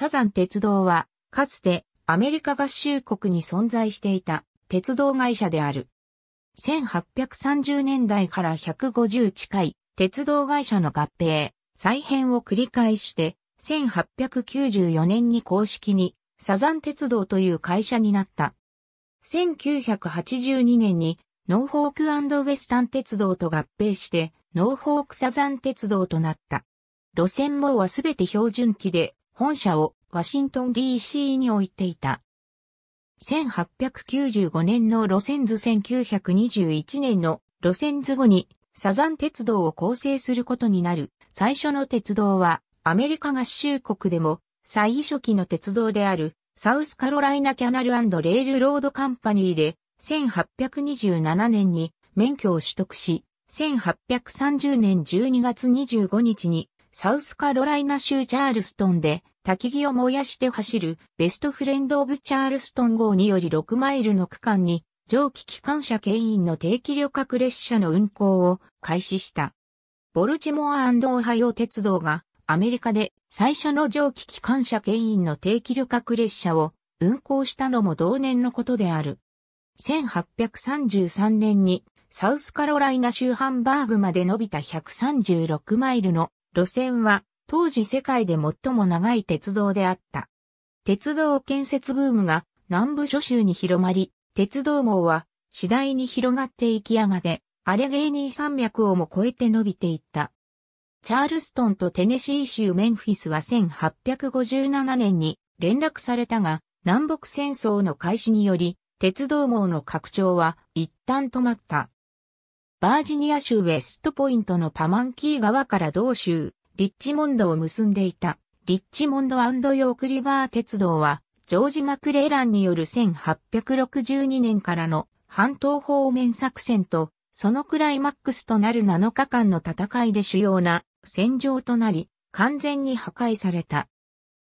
サザン鉄道は、かつてアメリカ合衆国に存在していた鉄道会社である。1830年代から150近い鉄道会社の合併、再編を繰り返して、1894年に公式にサザン鉄道という会社になった。1982年にノーフォークウェスタン鉄道と合併してノーフォークサザン鉄道となった。路線網はすべて標準機で本社をワシントン DC に置いていた。1895年の路線図1921年の路線図後にサザン鉄道を構成することになる最初の鉄道はアメリカ合衆国でも最初期の鉄道であるサウスカロライナキャナルレールロードカンパニーで1827年に免許を取得し1830年12月25日にサウスカロライナ州チャールストンで、焚き木を燃やして走るベストフレンド・オブ・チャールストン号により6マイルの区間に、蒸気機関車牽引の定期旅客列車の運行を開始した。ボルチモアオハイオ鉄道がアメリカで最初の蒸気機関車牽引の定期旅客列車を運行したのも同年のことである。1833年にサウスカロライナ州ハンバーグまで伸びた136マイルの路線は当時世界で最も長い鉄道であった。鉄道建設ブームが南部諸州に広まり、鉄道網は次第に広がっていきやがて、アレゲーニー山脈をも超えて伸びていった。チャールストンとテネシー州メンフィスは1857年に連絡されたが、南北戦争の開始により、鉄道網の拡張は一旦止まった。バージニア州ウェストポイントのパマンキー川から同州、リッチモンドを結んでいた、リッチモンドヨークリバー鉄道は、ジョージ・マクレーランによる1862年からの半島方面作戦と、そのクライマックスとなる7日間の戦いで主要な戦場となり、完全に破壊された。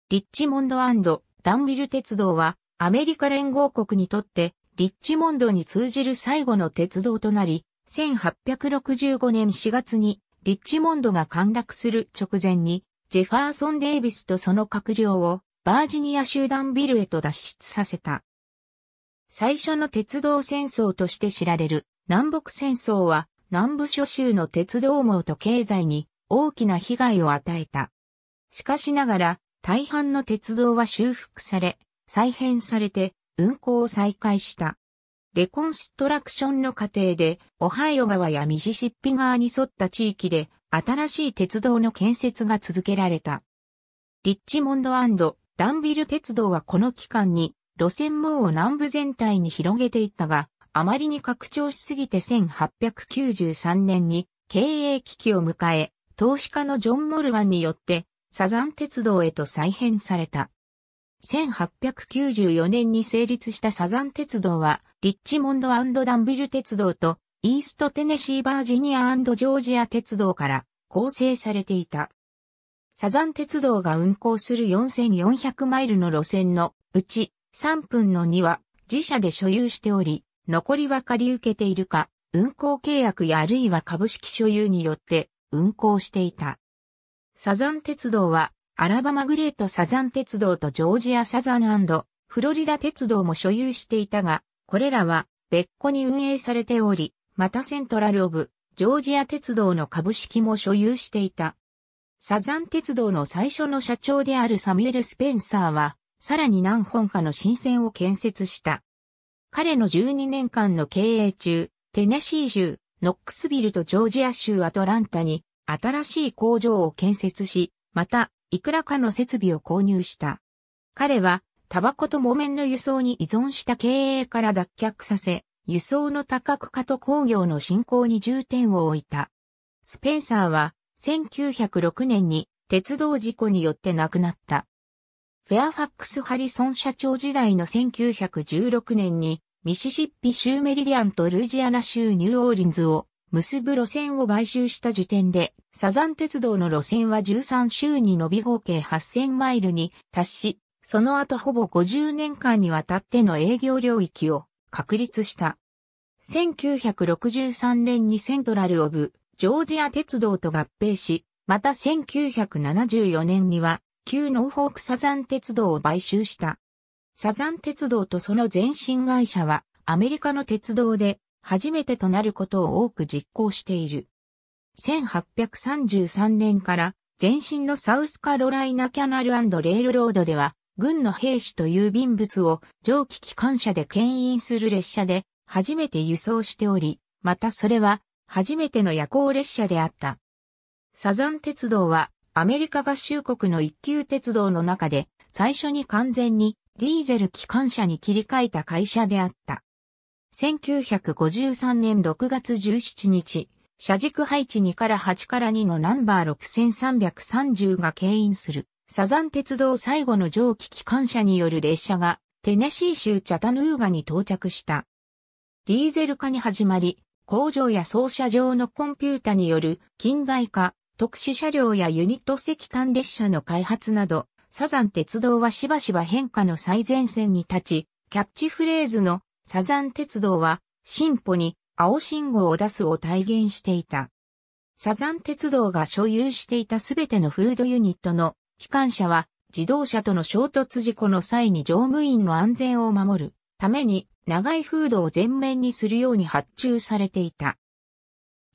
リッチモンドダンビル鉄道は、アメリカ連合国にとって、リッチモンドに通じる最後の鉄道となり、1865年4月にリッチモンドが陥落する直前に、ジェファーソン・デイビスとその閣僚をバージニア集団ビルへと脱出させた。最初の鉄道戦争として知られる南北戦争は南部諸州の鉄道網と経済に大きな被害を与えた。しかしながら大半の鉄道は修復され、再編されて運行を再開した。レコンストラクションの過程で、オハイオ川やミシシッピ川に沿った地域で、新しい鉄道の建設が続けられた。リッチモンドダンビル鉄道はこの期間に路線網を南部全体に広げていったが、あまりに拡張しすぎて1893年に経営危機を迎え、投資家のジョン・モルガンによってサザン鉄道へと再編された。1894年に成立したサザン鉄道は、リッチモンドダンビル鉄道と、イーストテネシーバージニアジョージア鉄道から構成されていた。サザン鉄道が運行する4400マイルの路線のうち3分の2は自社で所有しており、残りは借り受けているか、運行契約やあるいは株式所有によって運行していた。サザン鉄道はアラバマグレートサザン鉄道とジョージアサザンフロリダ鉄道も所有していたが、これらは別個に運営されており、またセントラルオブジョージア鉄道の株式も所有していた。サザン鉄道の最初の社長であるサミュエル・スペンサーは、さらに何本かの新線を建設した。彼の12年間の経営中、テネシー州、ノックスビルとジョージア州アトランタに新しい工場を建設し、またいくらかの設備を購入した。彼は、タバコと木綿の輸送に依存した経営から脱却させ、輸送の多角化と工業の振興に重点を置いた。スペンサーは、1906年に鉄道事故によって亡くなった。フェアファックス・ハリソン社長時代の1916年に、ミシシッピ州メリディアンとルージアナ州ニューオーリンズを結ぶ路線を買収した時点で、サザン鉄道の路線は13週に伸び合計8000マイルに達し、その後ほぼ50年間にわたっての営業領域を確立した。1963年にセントラル・オブ・ジョージア鉄道と合併し、また1974年には旧ノーフォークサザン鉄道を買収した。サザン鉄道とその前身会社はアメリカの鉄道で初めてとなることを多く実行している。1833年から前身のサウスカロライナキャナルレールロードでは、軍の兵士と郵便物を蒸気機関車で牽引する列車で初めて輸送しており、またそれは初めての夜行列車であった。サザン鉄道はアメリカ合衆国の一級鉄道の中で最初に完全にディーゼル機関車に切り替えた会社であった。1953年6月17日、車軸配置2から8から2のナンバー6330が牽引する、サザン鉄道最後の蒸気機関車による列車が、テネシー州チャタヌーガに到着した。ディーゼル化に始まり、工場や操車場のコンピュータによる近代化、特殊車両やユニット石炭列車の開発など、サザン鉄道はしばしば変化の最前線に立ち、キャッチフレーズのサザン鉄道は進歩に青信号を出すを体現していた。サザン鉄道が所有していたすべてのフードユニットの機関車は自動車との衝突事故の際に乗務員の安全を守るために長いフードを前面にするように発注されていた。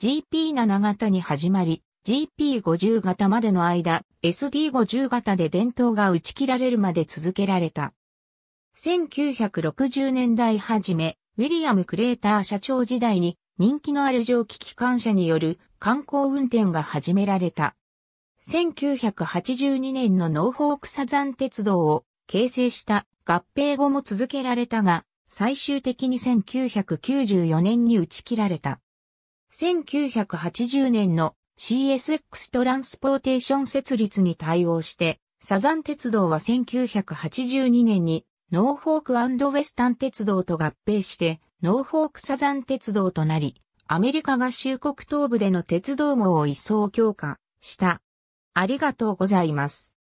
GP7 型に始まり GP50 型までの間 SD50 型で伝統が打ち切られるまで続けられた。1960年代初め、ウィリアム・クレーター社長時代に人気のある蒸気機関車による観光運転が始められた。1982年のノーフォークサザン鉄道を形成した合併後も続けられたが、最終的に1994年に打ち切られた。1980年の CSX トランスポーテーション設立に対応して、サザン鉄道は1982年にノーフォークウェスタン鉄道と合併して、ノーフォークサザン鉄道となり、アメリカ合衆国東部での鉄道網を一層強化した。ありがとうございます。